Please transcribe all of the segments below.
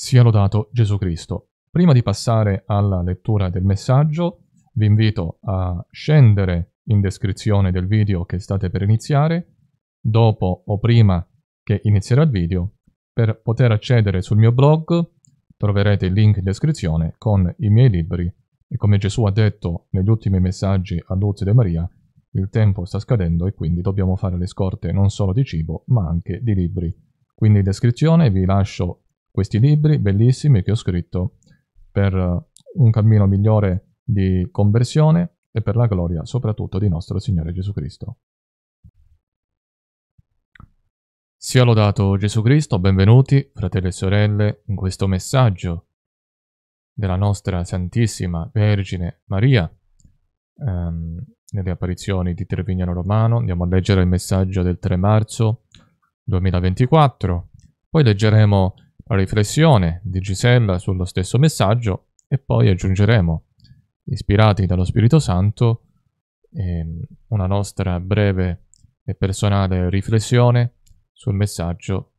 Sia lodato Gesù Cristo. Prima di passare alla lettura del messaggio, vi invito a scendere in descrizione del video che state per iniziare, dopo o prima che inizierà il video, per poter accedere sul mio blog troverete il link in descrizione con i miei libri e come Gesù ha detto negli ultimi messaggi a Dulce de Maria, il tempo sta scadendo e quindi dobbiamo fare le scorte non solo di cibo ma anche di libri. Quindi in descrizione vi lascio questi libri bellissimi che ho scritto per eh, un cammino migliore di conversione e per la gloria soprattutto di nostro Signore Gesù Cristo. Sia lodato Gesù Cristo, benvenuti fratelli e sorelle in questo messaggio della nostra Santissima Vergine Maria. Um, nelle apparizioni di Trevignano Romano, andiamo a leggere il messaggio del 3 marzo 2024, poi leggeremo riflessione di Gisella sullo stesso messaggio e poi aggiungeremo, ispirati dallo Spirito Santo, ehm, una nostra breve e personale riflessione sul messaggio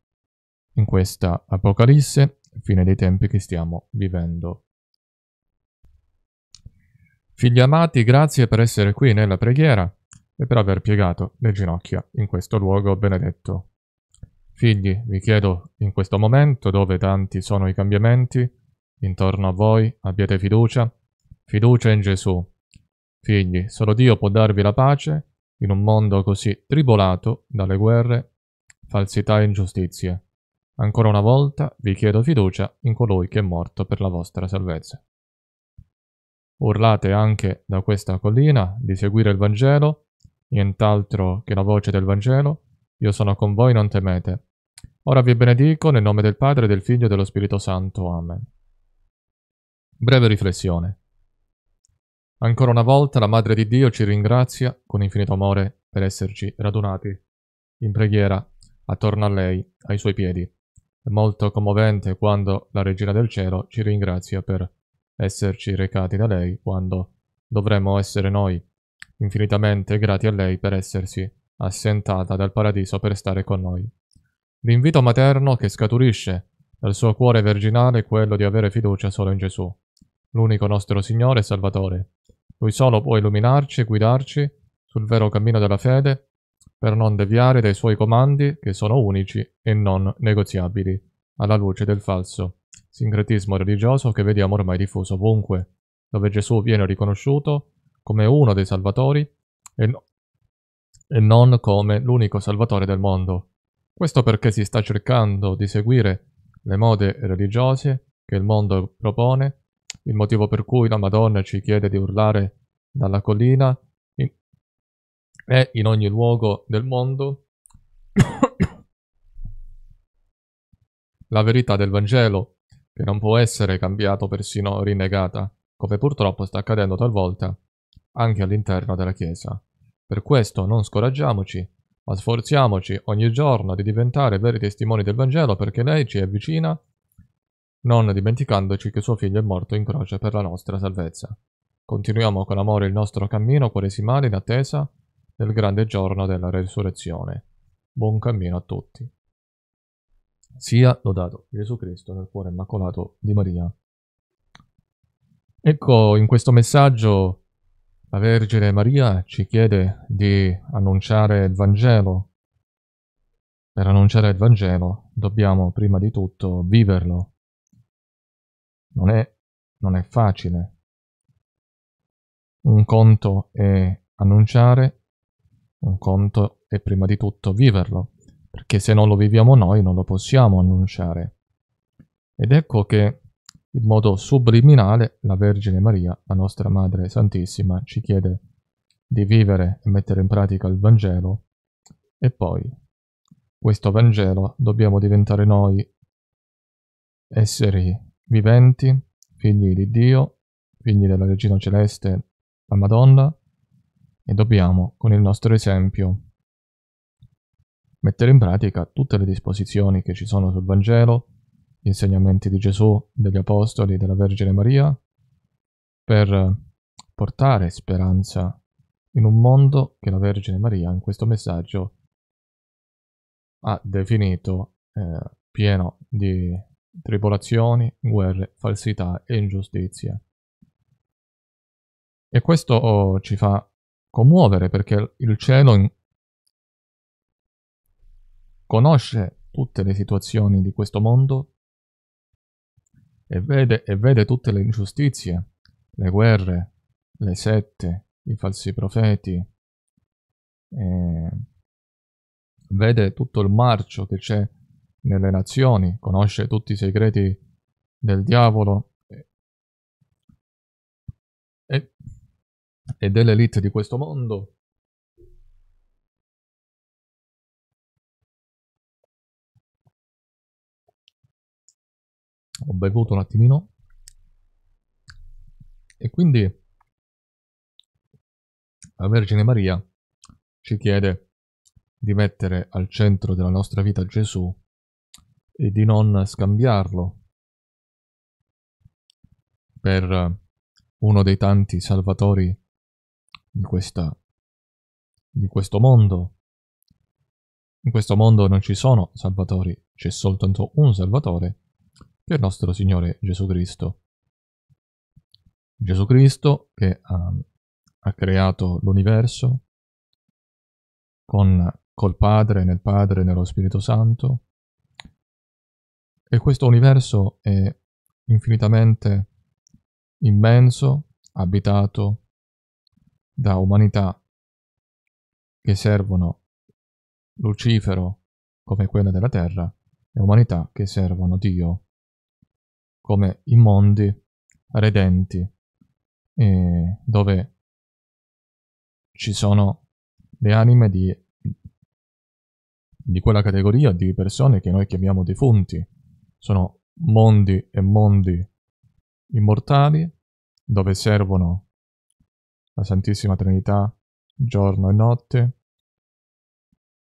in questa Apocalisse, fine dei tempi che stiamo vivendo. Figli amati, grazie per essere qui nella preghiera e per aver piegato le ginocchia in questo luogo benedetto. Figli, vi chiedo, in questo momento dove tanti sono i cambiamenti, intorno a voi abbiate fiducia, fiducia in Gesù. Figli, solo Dio può darvi la pace in un mondo così tribolato dalle guerre, falsità e ingiustizie. Ancora una volta vi chiedo fiducia in colui che è morto per la vostra salvezza. Urlate anche da questa collina di seguire il Vangelo, nient'altro che la voce del Vangelo. Io sono con voi, non temete. Ora vi benedico nel nome del Padre, del Figlio e dello Spirito Santo. Amen. Breve riflessione. Ancora una volta la Madre di Dio ci ringrazia con infinito amore per esserci radunati in preghiera attorno a lei, ai suoi piedi. È molto commovente quando la Regina del Cielo ci ringrazia per esserci recati da lei quando dovremmo essere noi infinitamente grati a lei per essersi assentata dal paradiso per stare con noi. L'invito materno che scaturisce dal suo cuore virginale è quello di avere fiducia solo in Gesù, l'unico nostro Signore e Salvatore. Lui solo può illuminarci e guidarci sul vero cammino della fede per non deviare dai suoi comandi che sono unici e non negoziabili alla luce del falso sincretismo religioso che vediamo ormai diffuso ovunque, dove Gesù viene riconosciuto come uno dei salvatori e, no- e non come l'unico salvatore del mondo. Questo perché si sta cercando di seguire le mode religiose che il mondo propone, il motivo per cui la Madonna ci chiede di urlare dalla collina in... e in ogni luogo del mondo la verità del Vangelo, che non può essere cambiata o persino rinnegata, come purtroppo sta accadendo talvolta anche all'interno della Chiesa. Per questo non scoraggiamoci ma sforziamoci ogni giorno di diventare veri testimoni del Vangelo perché lei ci è vicina, non dimenticandoci che suo figlio è morto in croce per la nostra salvezza. Continuiamo con amore il nostro cammino quaresimale in attesa del grande giorno della resurrezione. Buon cammino a tutti. Sia lodato Gesù Cristo nel cuore immacolato di Maria. Ecco, in questo messaggio la Vergine Maria ci chiede di annunciare il Vangelo. Per annunciare il Vangelo dobbiamo prima di tutto viverlo. Non è, non è facile. Un conto è annunciare, un conto è prima di tutto viverlo, perché se non lo viviamo noi non lo possiamo annunciare. Ed ecco che in modo subliminale, la Vergine Maria, la nostra Madre Santissima, ci chiede di vivere e mettere in pratica il Vangelo e poi questo Vangelo dobbiamo diventare noi esseri viventi, figli di Dio, figli della Regina Celeste, la Madonna, e dobbiamo, con il nostro esempio, mettere in pratica tutte le disposizioni che ci sono sul Vangelo, gli insegnamenti di Gesù, degli Apostoli, della Vergine Maria, per portare speranza in un mondo che la Vergine Maria in questo messaggio ha definito eh, pieno di tribolazioni, guerre, falsità e ingiustizie. E questo oh, ci fa commuovere perché il cielo in... conosce tutte le situazioni di questo mondo e vede, e vede tutte le ingiustizie, le guerre, le sette, i falsi profeti, vede tutto il marcio che c'è nelle nazioni, conosce tutti i segreti del diavolo e, e dell'elite di questo mondo ho bevuto un attimino e quindi la Vergine Maria ci chiede di mettere al centro della nostra vita Gesù e di non scambiarlo per uno dei tanti salvatori di, questa, di questo mondo. In questo mondo non ci sono salvatori, c'è soltanto un salvatore per nostro Signore Gesù Cristo. Gesù Cristo che ha, um, ha creato l'universo con, col Padre, nel Padre, nello Spirito Santo. E questo universo è infinitamente immenso, abitato da umanità che servono Lucifero come quella della terra e umanità che servono Dio come i mondi redenti, eh, dove ci sono le anime di, di quella categoria di persone che noi chiamiamo defunti. Sono mondi e mondi immortali dove servono la Santissima Trinità giorno e notte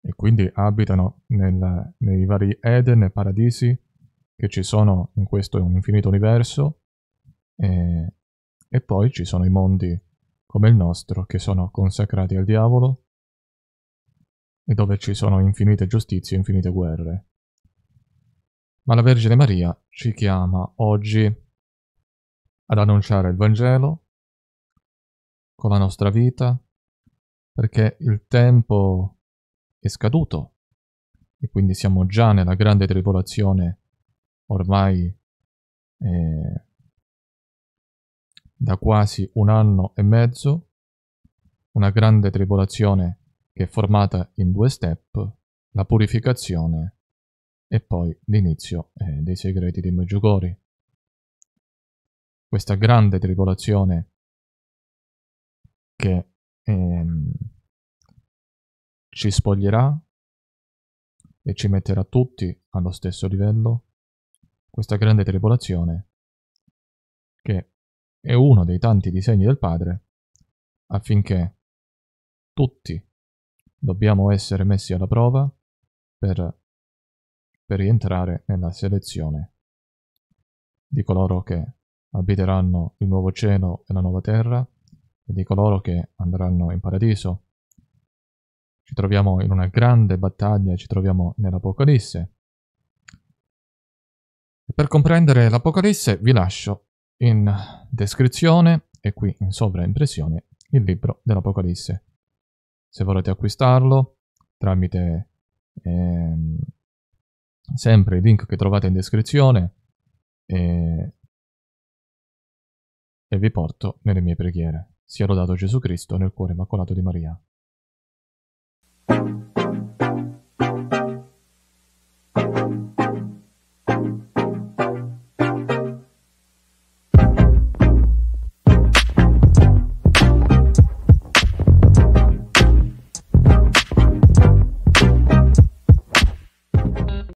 e quindi abitano nel, nei vari Eden e paradisi che ci sono in questo infinito universo e, e poi ci sono i mondi come il nostro che sono consacrati al diavolo e dove ci sono infinite giustizie e infinite guerre. Ma la Vergine Maria ci chiama oggi ad annunciare il Vangelo con la nostra vita, perché il tempo è scaduto e quindi siamo già nella grande tribolazione ormai eh, da quasi un anno e mezzo, una grande tribolazione che è formata in due step, la purificazione e poi l'inizio eh, dei segreti di Meggiugori. Questa grande tribolazione che ehm, ci spoglierà e ci metterà tutti allo stesso livello questa grande tribolazione, che è uno dei tanti disegni del Padre, affinché tutti dobbiamo essere messi alla prova per, per rientrare nella selezione di coloro che abiteranno il nuovo cielo e la nuova terra e di coloro che andranno in paradiso. Ci troviamo in una grande battaglia, ci troviamo nell'Apocalisse, per comprendere l'Apocalisse vi lascio in descrizione e qui in sovraimpressione il libro dell'Apocalisse. Se volete acquistarlo tramite ehm, sempre il link che trovate in descrizione e, e vi porto nelle mie preghiere. Sia lodato Gesù Cristo nel cuore immacolato di Maria.